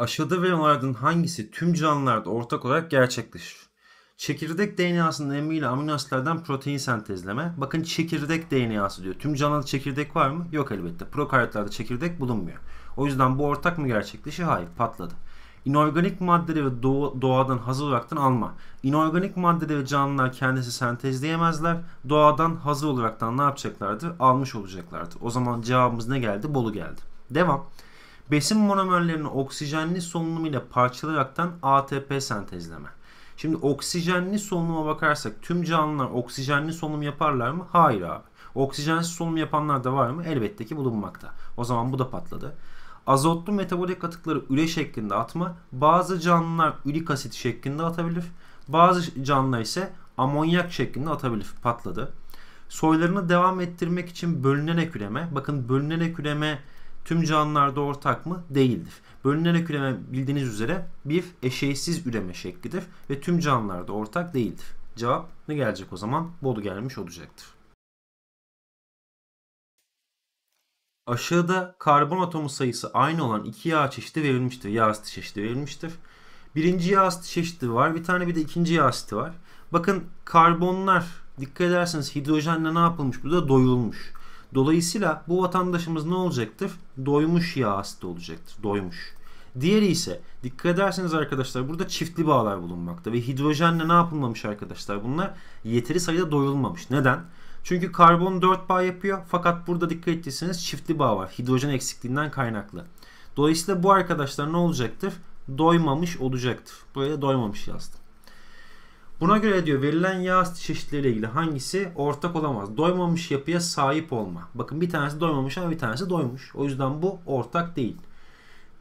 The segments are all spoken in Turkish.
aşağıda verilen olayların hangisi tüm canlılarda ortak olarak gerçekleşir? Çekirdek DNA'sının emmesiyle amino asitlerden protein sentezleme. Bakın çekirdek DNA'sı diyor. Tüm canlıda çekirdek var mı? Yok elbette. Prokaryotlarda çekirdek bulunmuyor. O yüzden bu ortak mı gerçekleşir? Hayır patladı. İnorganik maddeleri doğa, doğadan hazır olarak alma. İnorganik maddeleri canlılar kendisi sentezleyemezler. Doğadan hazır olaraktan ne yapacaklardır? Almış olacaklardır. O zaman cevabımız ne geldi? Bolu geldi. Devam. Besin monomerlerini oksijenli solunum ile parçalayaraktan ATP sentezleme. Şimdi oksijenli solunuma bakarsak tüm canlılar oksijenli solunum yaparlar mı? Hayır abi. Oksijensiz solunum yapanlar da var mı? Elbette ki bulunmakta. O zaman bu da patladı. Azotlu metabolik atıkları üre şeklinde atma. Bazı canlılar ürik asit şeklinde atabilir. Bazı canlılar ise amonyak şeklinde atabilir. Patladı. Soylarını devam ettirmek için bölünerek üreme. Bakın bölünerek üreme tüm canlılarda ortak mı? Değildir. Bölünerek üreme bildiğiniz üzere bir eşeğsiz üreme şeklidir ve tüm canlılarda ortak değildir. Cevap ne gelecek o zaman? Bolu gelmiş olacaktır. Aşağıda karbon atomu sayısı aynı olan iki yağ çeşidi verilmiştir. Yağ asit çeşidi verilmiştir. Birinci yağ asit çeşidi var. Bir tane bir de ikinci yağ asidi var. Bakın karbonlar dikkat ederseniz hidrojenle ne yapılmış? Burada doyulmuş. Dolayısıyla bu vatandaşımız ne olacaktır? Doymuş yağ asidi olacaktır. Doymuş. Diğeri ise dikkat ederseniz arkadaşlar burada çiftli bağlar bulunmakta ve hidrojenle ne yapılmamış arkadaşlar bunlar? Yeteri sayıda doyulmamış. Neden? Çünkü karbon 4 bağ yapıyor fakat burada dikkat ettiyseniz çiftli bağ var. Hidrojen eksikliğinden kaynaklı. Dolayısıyla bu arkadaşlar ne olacaktır? Doymamış olacaktır. Buraya doymamış yazdım. Buna göre diyor verilen yağ çeşitleriyle ilgili hangisi ortak olamaz? Doymamış yapıya sahip olma. Bakın bir tanesi doymamış ama bir tanesi doymuş. O yüzden bu ortak değil.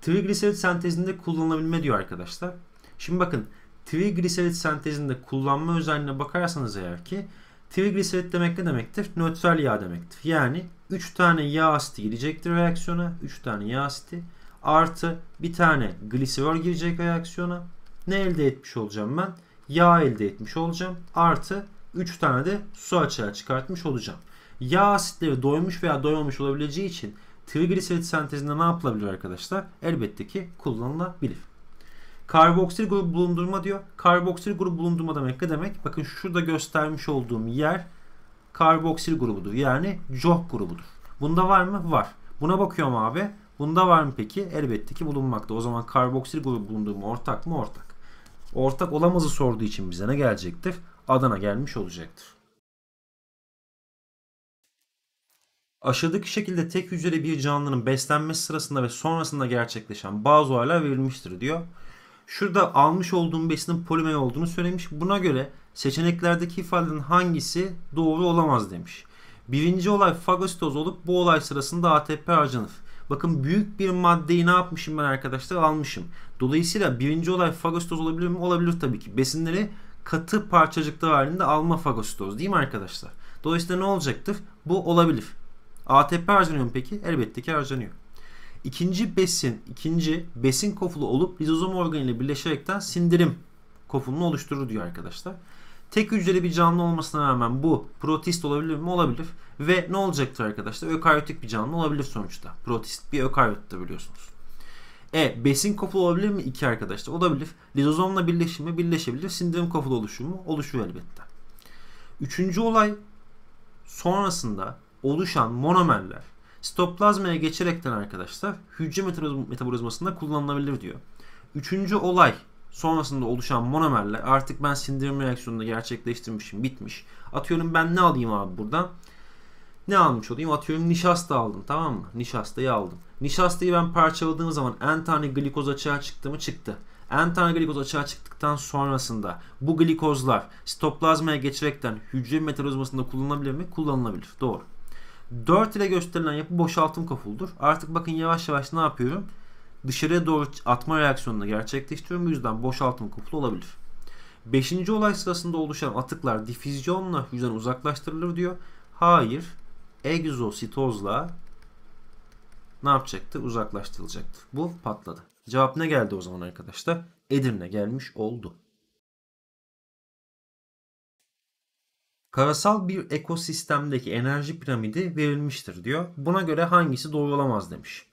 Trigliserit sentezinde kullanılabilme diyor arkadaşlar. Şimdi bakın trigliserit sentezinde kullanma özelliğine bakarsanız eğer ki trigliserit demek ne demektir? Nötral yağ demektir. Yani 3 tane yağ asiti girecektir reaksiyona. 3 tane yağ asiti artı bir tane gliserol girecek reaksiyona. Ne elde etmiş olacağım ben? yağ elde etmiş olacağım. Artı 3 tane de su açığa çıkartmış olacağım. Yağ asitleri doymuş veya doymamış olabileceği için trigliserit sentezinde ne yapılabilir arkadaşlar? Elbette ki kullanılabilir. Karboksil grup bulundurma diyor. Karboksil grup bulundurma demek ne demek? Bakın şurada göstermiş olduğum yer karboksil grubudur. Yani COH grubudur. Bunda var mı? Var. Buna bakıyorum abi. Bunda var mı peki? Elbette ki bulunmakta. O zaman karboksil grubu bulundurma ortak mı? Ortak. Ortak olamazı sorduğu için bize ne gelecektir? Adana gelmiş olacaktır. Aşağıdaki şekilde tek hücreli bir canlının beslenmesi sırasında ve sonrasında gerçekleşen bazı olaylar verilmiştir diyor. Şurada almış olduğum besinin polimer olduğunu söylemiş. Buna göre seçeneklerdeki ifadenin hangisi doğru olamaz demiş. Birinci olay fagositoz olup bu olay sırasında ATP harcanır. Bakın büyük bir maddeyi ne yapmışım ben arkadaşlar almışım. Dolayısıyla birinci olay fagostoz olabilir mi? Olabilir tabii ki. Besinleri katı parçacıklar halinde alma fagostoz değil mi arkadaşlar? Dolayısıyla ne olacaktır? Bu olabilir. ATP harcanıyor mu peki? Elbette ki harcanıyor. İkinci besin, ikinci besin kofulu olup lizozom organı ile birleşerekten sindirim kofulunu oluşturur diyor arkadaşlar. Tek hücreli bir canlı olmasına rağmen bu protist olabilir mi? Olabilir. Ve ne olacaktır arkadaşlar? Ökaryotik bir canlı olabilir sonuçta. Protist bir ökaryot da biliyorsunuz. E besin kopulu olabilir mi? İki arkadaşlar. Olabilir. Lizozomla birleşimi birleşebilir. Sindirim kopulu oluşumu oluşuyor elbette. Üçüncü olay sonrasında oluşan monomerler stoplazmaya geçerekten arkadaşlar hücre metabolizmasında kullanılabilir diyor. Üçüncü olay sonrasında oluşan monomerle artık ben sindirim reaksiyonunu gerçekleştirmişim bitmiş. Atıyorum ben ne alayım abi buradan? Ne almış olayım? Atıyorum nişasta aldım tamam mı? Nişastayı aldım. Nişastayı ben parçaladığım zaman en tane glikoz açığa çıktı mı? Çıktı. En tane glikoz açığa çıktıktan sonrasında bu glikozlar stoplazmaya geçerekten hücre metabolizmasında kullanılabilir mi? Kullanılabilir. Doğru. 4 ile gösterilen yapı boşaltım kafuldur. Artık bakın yavaş yavaş ne yapıyorum? dışarıya doğru atma reaksiyonunu gerçekleştiriyor. Bu yüzden boşaltım kuflu olabilir. Beşinci olay sırasında oluşan atıklar difüzyonla hücreden uzaklaştırılır diyor. Hayır. Egzositozla ne yapacaktı? Uzaklaştırılacaktı. Bu patladı. Cevap ne geldi o zaman arkadaşlar? Edirne gelmiş oldu. Karasal bir ekosistemdeki enerji piramidi verilmiştir diyor. Buna göre hangisi doğru olamaz demiş.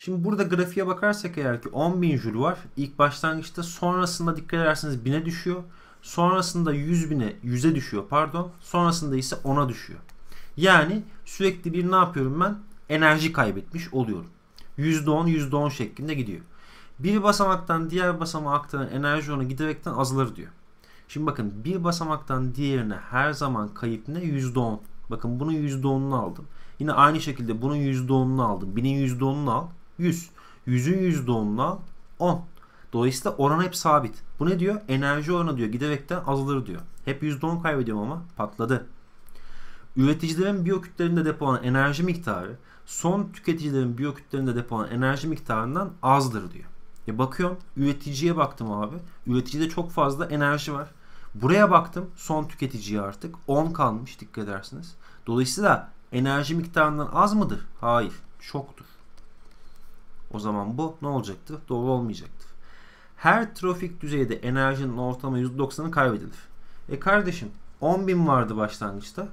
Şimdi burada grafiğe bakarsak eğer ki 10.000 jül var. İlk başlangıçta sonrasında dikkat ederseniz 1000'e düşüyor. Sonrasında 100 bine 100'e düşüyor pardon. Sonrasında ise 10'a düşüyor. Yani sürekli bir ne yapıyorum ben? Enerji kaybetmiş oluyorum. %10 %10 şeklinde gidiyor. Bir basamaktan diğer basamağa aktaran enerji oranı giderekten azalır diyor. Şimdi bakın bir basamaktan diğerine her zaman kayıp ne? %10. Bakın bunun %10'unu aldım. Yine aynı şekilde bunun %10'unu aldım. Binin %10'unu al. 100. 100'ü 100 doğumla 10. Dolayısıyla oran hep sabit. Bu ne diyor? Enerji oranı diyor giderekten azalır diyor. Hep %10 kaybediyorum ama patladı. Üreticilerin biyokütlerinde depolanan enerji miktarı son tüketicilerin biyokütlerinde depolanan enerji miktarından azdır diyor. Ya e bakıyorum üreticiye baktım abi. Üreticide çok fazla enerji var. Buraya baktım son tüketiciye artık 10 kalmış dikkat edersiniz. Dolayısıyla enerji miktarından az mıdır? Hayır. Çoktur. O zaman bu ne olacaktı? Doğru olmayacaktı. Her trofik düzeyde enerjinin ortalama %90'ı kaybedilir. E kardeşim 10.000 vardı başlangıçta.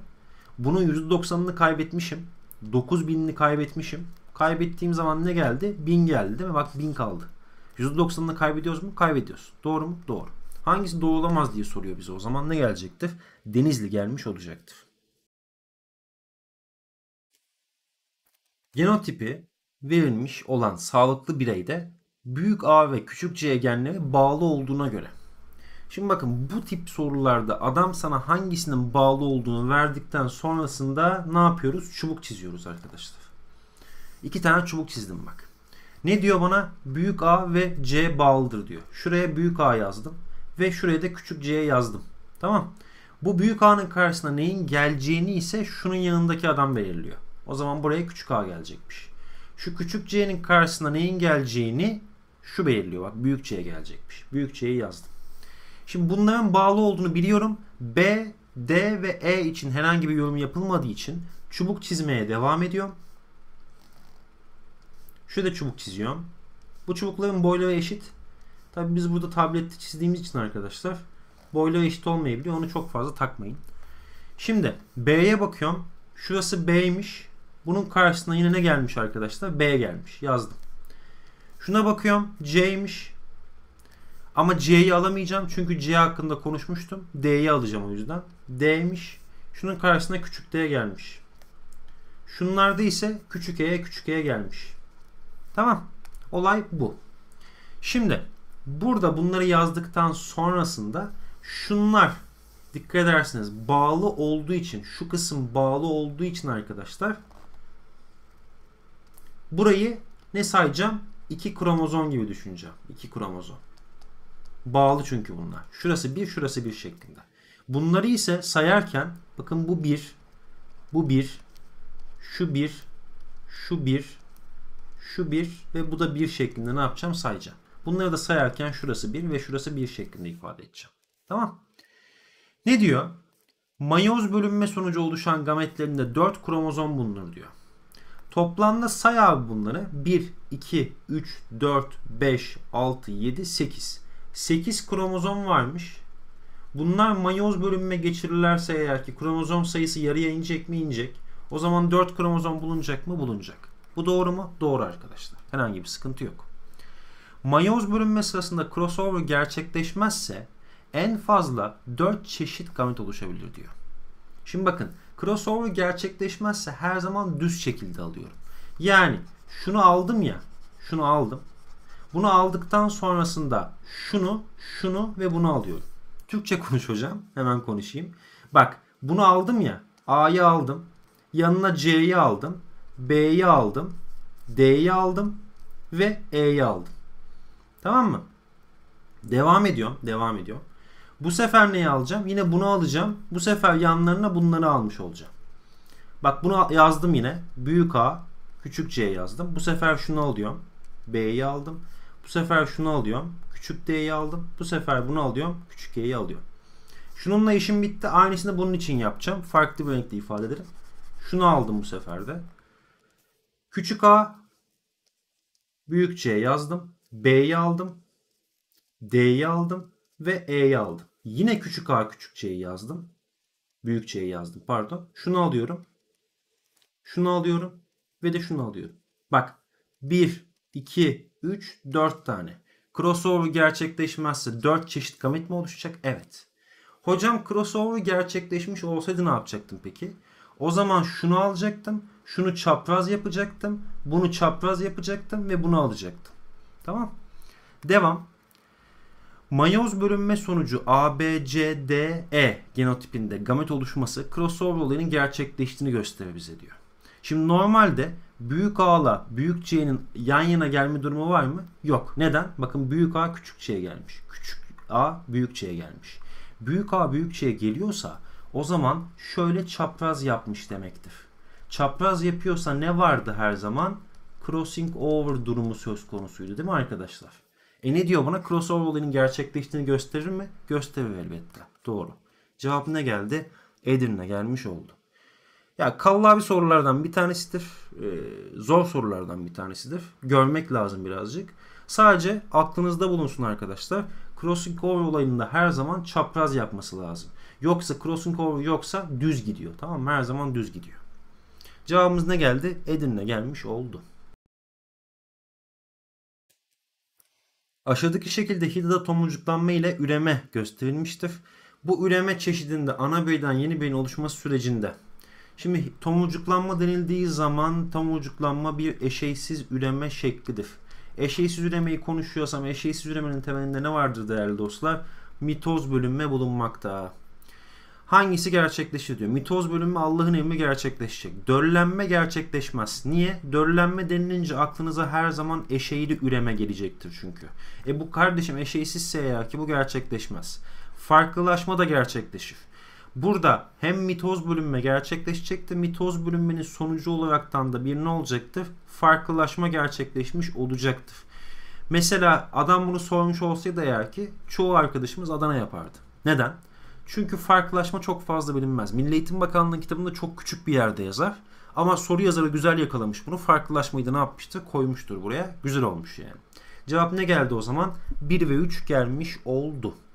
Bunun %90'ını kaybetmişim. 9.000'ini kaybetmişim. Kaybettiğim zaman ne geldi? 1000 geldi değil mi? Bak 1000 kaldı. %90'ını kaybediyoruz mu? Kaybediyoruz. Doğru mu? Doğru. Hangisi doğru olamaz diye soruyor bize. O zaman ne gelecektir? Denizli gelmiş olacaktır. Genotipi verilmiş olan sağlıklı bireyde büyük A ve küçük C genleri bağlı olduğuna göre. Şimdi bakın bu tip sorularda adam sana hangisinin bağlı olduğunu verdikten sonrasında ne yapıyoruz? Çubuk çiziyoruz arkadaşlar. İki tane çubuk çizdim bak. Ne diyor bana? Büyük A ve C bağlıdır diyor. Şuraya büyük A yazdım ve şuraya da küçük C yazdım. Tamam. Bu büyük A'nın karşısına neyin geleceğini ise şunun yanındaki adam belirliyor. O zaman buraya küçük A gelecekmiş. Şu küçük c'nin karşısına neyin geleceğini şu belirliyor. Bak büyük c gelecekmiş. Büyük c'yi yazdım. Şimdi bunların bağlı olduğunu biliyorum. B, D ve E için herhangi bir yorum yapılmadığı için çubuk çizmeye devam ediyorum. Şurada çubuk çiziyorum. Bu çubukların boyları eşit. Tabi biz burada tablette çizdiğimiz için arkadaşlar boyları eşit olmayabiliyor. Onu çok fazla takmayın. Şimdi B'ye bakıyorum. Şurası B'ymiş. Bunun karşısına yine ne gelmiş arkadaşlar? B gelmiş. Yazdım. Şuna bakıyorum. C'ymiş. Ama C'yi alamayacağım. Çünkü C hakkında konuşmuştum. D'yi alacağım o yüzden. D'ymiş. Şunun karşısına küçük D gelmiş. Şunlarda ise küçük E'ye küçük E'ye gelmiş. Tamam. Olay bu. Şimdi burada bunları yazdıktan sonrasında şunlar dikkat edersiniz bağlı olduğu için şu kısım bağlı olduğu için arkadaşlar Burayı ne sayacağım? İki kromozom gibi düşüneceğim. İki kromozom. Bağlı çünkü bunlar. Şurası bir, şurası bir şeklinde. Bunları ise sayarken bakın bu bir, bu bir, şu bir, şu bir, şu bir ve bu da bir şeklinde ne yapacağım sayacağım. Bunları da sayarken şurası bir ve şurası bir şeklinde ifade edeceğim. Tamam. Ne diyor? Mayoz bölünme sonucu oluşan gametlerinde 4 kromozom bulunur diyor. Toplamda say abi bunları. 1, 2, 3, 4, 5, 6, 7, 8. 8 kromozom varmış. Bunlar mayoz bölümüne geçirirlerse eğer ki kromozom sayısı yarıya inecek mi inecek. O zaman 4 kromozom bulunacak mı bulunacak. Bu doğru mu? Doğru arkadaşlar. Herhangi bir sıkıntı yok. Mayoz bölünme sırasında crossover gerçekleşmezse en fazla 4 çeşit gamet oluşabilir diyor. Şimdi bakın crossover gerçekleşmezse her zaman düz şekilde alıyorum. Yani şunu aldım ya şunu aldım. Bunu aldıktan sonrasında şunu, şunu ve bunu alıyorum. Türkçe konuş hocam. Hemen konuşayım. Bak bunu aldım ya. A'yı aldım. Yanına C'yi aldım. B'yi aldım. D'yi aldım. Ve E'yi aldım. Tamam mı? Devam ediyorum. Devam ediyorum. Bu sefer neyi alacağım? Yine bunu alacağım. Bu sefer yanlarına bunları almış olacağım. Bak bunu yazdım yine. Büyük A, küçük C yazdım. Bu sefer şunu alıyorum. B'yi aldım. Bu sefer şunu alıyorum. Küçük D'yi aldım. Bu sefer bunu alıyorum. Küçük E'yi alıyorum. Şununla işim bitti. Aynısını bunun için yapacağım. Farklı bir renkte ifade ederim. Şunu aldım bu sefer de. Küçük A, büyük C yazdım. B'yi aldım. D'yi aldım ve E'yi aldım. Yine küçük A küçük C'yi yazdım. Büyük C'yi yazdım pardon. Şunu alıyorum. Şunu alıyorum. Ve de şunu alıyorum. Bak 1, 2, 3, 4 tane. Crossover gerçekleşmezse 4 çeşit gamit mi oluşacak? Evet. Hocam crossover gerçekleşmiş olsaydı ne yapacaktım peki? O zaman şunu alacaktım. Şunu çapraz yapacaktım. Bunu çapraz yapacaktım ve bunu alacaktım. Tamam. Devam. Mayoz bölünme sonucu ABCDE genotipinde gamet oluşması crossover olayının gerçekleştiğini gösterir bize diyor. Şimdi normalde büyük A'la büyük C'nin yan yana gelme durumu var mı? Yok. Neden? Bakın büyük A küçük C'ye gelmiş. Küçük A büyük C'ye gelmiş. Büyük A büyük C'ye geliyorsa o zaman şöyle çapraz yapmış demektir. Çapraz yapıyorsa ne vardı her zaman? Crossing over durumu söz konusuydu değil mi arkadaşlar? E ne diyor bana? Crossover olayının gerçekleştiğini gösterir mi? Gösterir elbette. Doğru. Cevap ne geldi? Edirne gelmiş oldu. Ya abi sorulardan bir tanesidir. Ee, zor sorulardan bir tanesidir. Görmek lazım birazcık. Sadece aklınızda bulunsun arkadaşlar. Crossing over olayında her zaman çapraz yapması lazım. Yoksa crossing over yoksa düz gidiyor. Tamam mı? Her zaman düz gidiyor. Cevabımız ne geldi? Edirne gelmiş oldu. Aşağıdaki şekilde hidrata tomurcuklanma ile üreme gösterilmiştir. Bu üreme çeşidinde ana beyden yeni beyin oluşması sürecinde. Şimdi tomurcuklanma denildiği zaman tomurcuklanma bir eşeysiz üreme şeklidir. Eşeysiz üremeyi konuşuyorsam eşeysiz üremenin temelinde ne vardır değerli dostlar? Mitoz bölünme bulunmakta. Hangisi gerçekleşir diyor. Mitoz bölünme Allah'ın emri gerçekleşecek. Döllenme gerçekleşmez. Niye? Döllenme denilince aklınıza her zaman eşeğili üreme gelecektir çünkü. E bu kardeşim eşeğsizse eğer ki bu gerçekleşmez. Farklılaşma da gerçekleşir. Burada hem mitoz bölünme gerçekleşecekti. Mitoz bölünmenin sonucu olaraktan da bir ne olacaktır? Farklılaşma gerçekleşmiş olacaktır. Mesela adam bunu sormuş olsaydı eğer ki çoğu arkadaşımız Adana yapardı. Neden? Çünkü farklılaşma çok fazla bilinmez. Milli Eğitim Bakanlığı'nın kitabında çok küçük bir yerde yazar. Ama soru yazarı güzel yakalamış bunu. Farklılaşmayı da ne yapmıştı, Koymuştur buraya. Güzel olmuş yani. Cevap ne geldi o zaman? 1 ve 3 gelmiş oldu.